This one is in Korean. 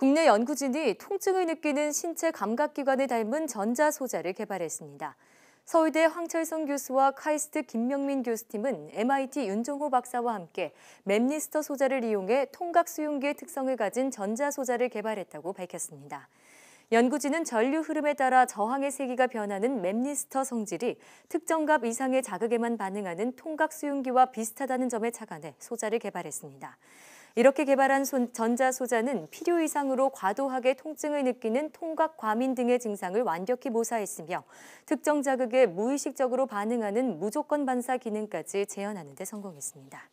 국내 연구진이 통증을 느끼는 신체 감각기관을 닮은 전자 소자를 개발했습니다. 서울대 황철성 교수와 카이스트 김명민 교수팀은 MIT 윤종호 박사와 함께 맵리스터 소자를 이용해 통각 수용기의 특성을 가진 전자 소자를 개발했다고 밝혔습니다. 연구진은 전류 흐름에 따라 저항의 세기가 변하는 맵리스터 성질이 특정값 이상의 자극에만 반응하는 통각 수용기와 비슷하다는 점에 착안해 소자를 개발했습니다. 이렇게 개발한 전자소자는 필요 이상으로 과도하게 통증을 느끼는 통각 과민 등의 증상을 완벽히 모사했으며 특정 자극에 무의식적으로 반응하는 무조건 반사 기능까지 재현하는 데 성공했습니다.